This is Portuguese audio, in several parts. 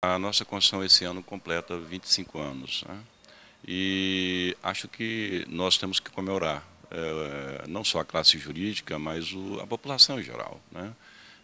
A nossa Constituição esse ano completa 25 anos né? e acho que nós temos que comemorar é, não só a classe jurídica, mas o, a população em geral. Né?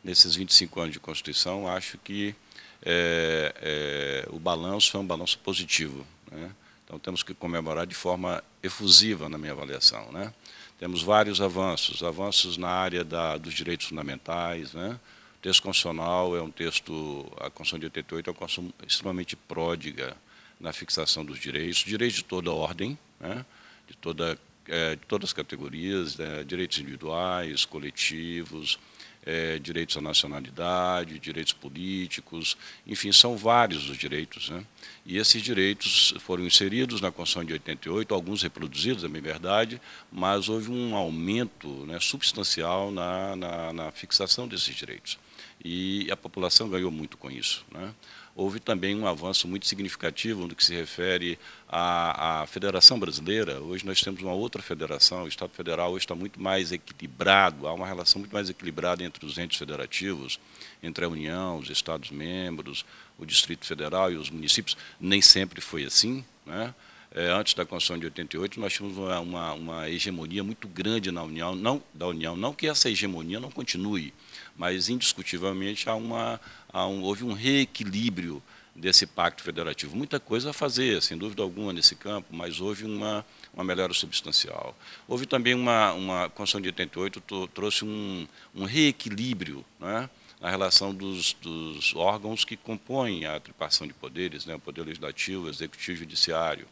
Nesses 25 anos de Constituição, acho que é, é, o balanço é um balanço positivo. Né? Então temos que comemorar de forma efusiva, na minha avaliação. Né? Temos vários avanços, avanços na área da, dos direitos fundamentais, né? texto constitucional é um texto, a Constituição de 88 é uma Constituição extremamente pródiga na fixação dos direitos, direitos de toda ordem, né, de, toda, é, de todas as categorias, né, direitos individuais, coletivos, é, direitos à nacionalidade, direitos políticos, enfim, são vários os direitos. Né? E esses direitos foram inseridos na Constituição de 88, alguns reproduzidos, é bem verdade, mas houve um aumento né, substancial na, na, na fixação desses direitos. E a população ganhou muito com isso. Né? houve também um avanço muito significativo no que se refere à, à Federação Brasileira. Hoje nós temos uma outra federação, o Estado Federal hoje está muito mais equilibrado, há uma relação muito mais equilibrada entre os entes federativos, entre a União, os Estados-membros, o Distrito Federal e os municípios. Nem sempre foi assim, né? é, antes da Constituição de 88, nós tínhamos uma, uma, uma, hegemonia muito grande na União, não, da União, não que essa hegemonia não continue, mas indiscutivelmente há uma, há um, houve um reequilíbrio desse pacto federativo. Muita coisa a fazer, sem dúvida alguma, nesse campo, mas houve uma, uma melhora substancial. Houve também uma, uma a Constituição de 88 trouxe um, um reequilíbrio, é, na relação dos, dos, órgãos que compõem a tripartição de poderes, né, o poder legislativo, executivo e judiciário.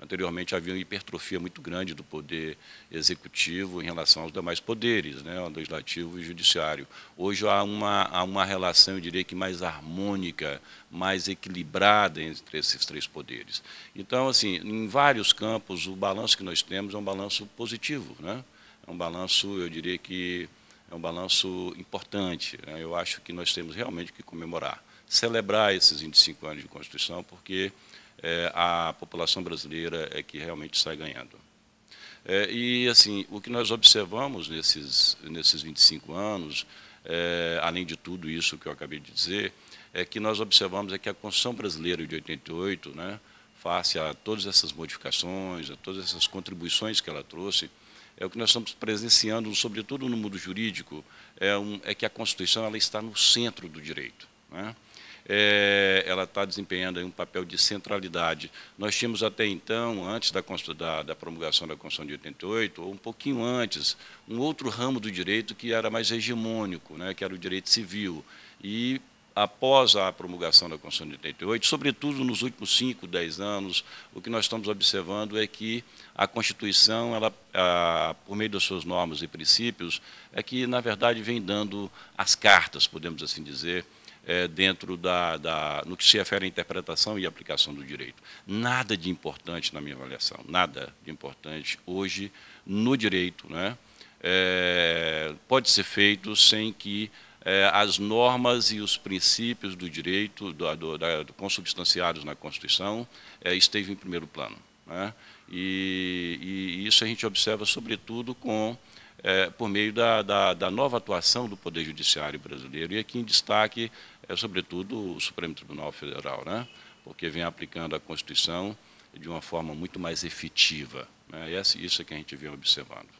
Anteriormente havia uma hipertrofia muito grande do poder executivo em relação aos demais poderes, né, legislativo e judiciário. Hoje há uma, há uma relação, eu diria que mais harmônica, mais equilibrada entre esses três poderes. Então, assim, em vários campos, o balanço que nós temos é um balanço positivo, né? é um balanço, eu diria que é um balanço importante. Né? Eu acho que nós temos realmente que comemorar, celebrar esses 25 anos de Constituição, porque é, a população brasileira é que realmente sai ganhando. É, e, assim, o que nós observamos nesses, nesses 25 anos, é, além de tudo isso que eu acabei de dizer, é que nós observamos é que a Constituição brasileira de 88, né, face a todas essas modificações, a todas essas contribuições que ela trouxe, é o que nós estamos presenciando, sobretudo no mundo jurídico, é, um, é que a Constituição ela está no centro do direito. Né? é, ela está desempenhando um papel de centralidade. Nós tínhamos até então, antes da, da, da promulgação da Constituição de 88, ou um pouquinho antes, um outro ramo do direito que era mais hegemônico, né, que era o direito civil. E após a promulgação da Constituição de 88, sobretudo nos últimos 5, 10 anos, o que nós estamos observando é que a Constituição, ela, a, por meio das suas normas e princípios, é que, na verdade, vem dando as cartas, podemos assim dizer, é, dentro da, da, no que se refere à interpretação e aplicação do direito. Nada de importante na minha avaliação, nada de importante hoje no direito, né? É, pode ser feito sem que é, as normas e os princípios do direito, do, do, da, do consubstanciados na Constituição, é, estejam em primeiro plano. Né? E, e, isso a gente observa, sobretudo, com é, por meio da, da, da, nova atuação do Poder Judiciário brasileiro. E aqui em destaque é, sobretudo, o Supremo Tribunal Federal, né? porque vem aplicando a Constituição de uma forma muito mais efetiva. Né? E é isso é que a gente vem observando.